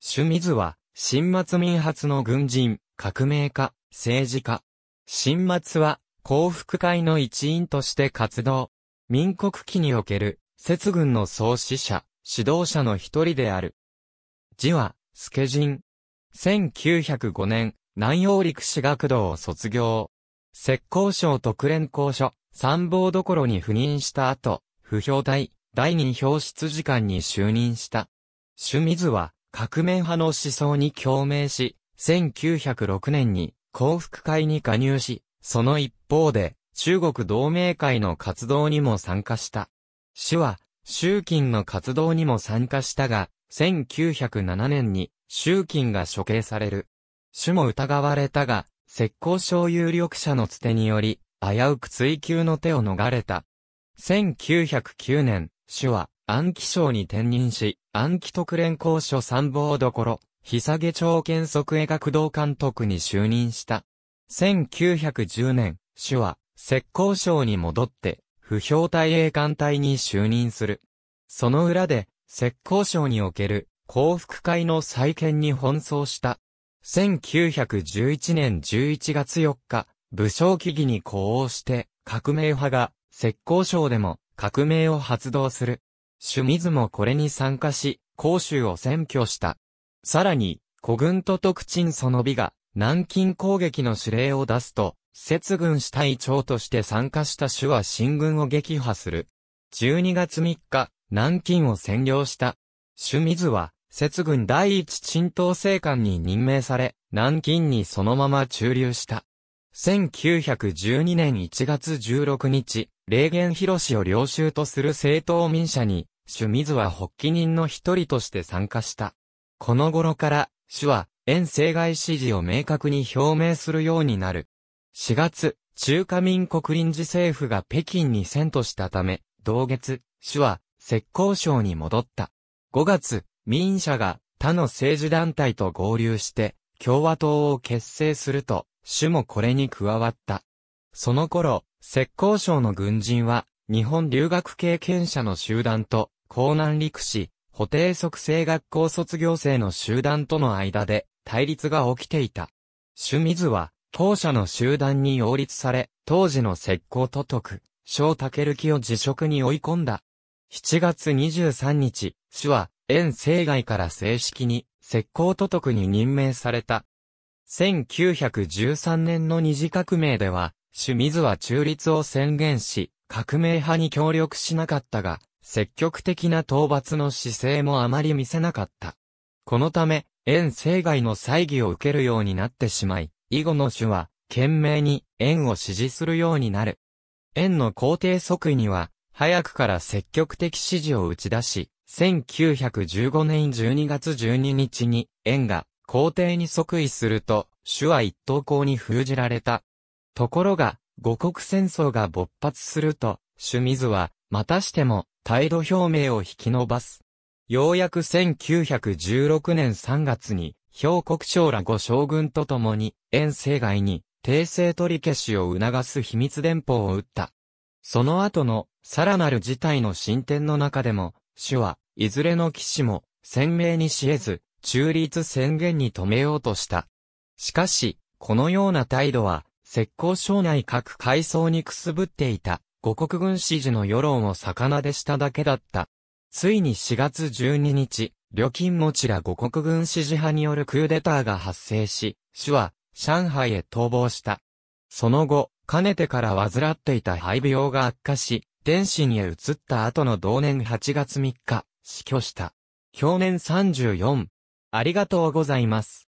シュミズは、新末民発の軍人、革命家、政治家。新末は、幸福会の一員として活動。民国期における、節軍の創始者、指導者の一人である。字は、助人。1905年、南洋陸士学堂を卒業。石膏省特連公所、参謀所に赴任した後、不評隊、第二表出次官に就任した。シュミズは、革命派の思想に共鳴し、1906年に幸福会に加入し、その一方で中国同盟会の活動にも参加した。主は、習近の活動にも参加したが、1907年に習近が処刑される。主も疑われたが、石膏省有力者のつてにより、危うく追及の手を逃れた。1909年、主は、暗記省に転任し、暗記特連公渉参謀どころ、日下町県測絵学堂監督に就任した。1910年、主は、石膏省に戻って、不評隊営艦隊に就任する。その裏で、石膏省における幸福会の再建に奔走した。1911年11月4日、武将起義に呼応して、革命派が、石膏省でも革命を発動する。シュミズもこれに参加し、甲州を占拠した。さらに、古軍と特鎮その美が、南京攻撃の指令を出すと、節軍主隊長として参加した主は新軍を撃破する。12月3日、南京を占領した。シュミズは、節軍第一鎮東政官に任命され、南京にそのまま駐留した。1912年1月16日、霊言広氏を領袖とする政党民社に、主水は発起人の一人として参加した。この頃から、主は、遠征外支持を明確に表明するようになる。4月、中華民国臨時政府が北京に遷都したため、同月、主は、石膏省に戻った。5月、民社が他の政治団体と合流して、共和党を結成すると、主もこれに加わった。その頃、石膏省の軍人は、日本留学経験者の集団と、江南陸士、補定促成学校卒業生の集団との間で、対立が起きていた。主水は、当社の集団に擁立され、当時の石膏都督、小武力を辞職に追い込んだ。7月23日、主は、遠征外から正式に、石膏都督に任命された。1913年の二次革命では、シュミズは中立を宣言し、革命派に協力しなかったが、積極的な討伐の姿勢もあまり見せなかった。このため、縁生外の猜議を受けるようになってしまい、以後の主は、懸命に縁を支持するようになる。縁の皇帝即位には、早くから積極的支持を打ち出し、1915年12月12日に、縁が皇帝に即位すると、主は一等皇に封じられた。ところが、五国戦争が勃発すると、主水は、またしても、態度表明を引き伸ばす。ようやく1916年3月に、兵国将ら五将軍と共に、遠征外に、訂正取り消しを促す秘密電報を打った。その後の、さらなる事態の進展の中でも、主は、いずれの騎士も、鮮明にしえず、中立宣言に止めようとした。しかし、このような態度は、石膏省内各階層にくすぶっていた、五国軍支持の世論を逆なでしただけだった。ついに4月12日、旅金持ちら五国軍支持派によるクーデターが発生し、主は上海へ逃亡した。その後、かねてから患っていた肺病が悪化し、天津へ移った後の同年8月3日、死去した。去年34、ありがとうございます。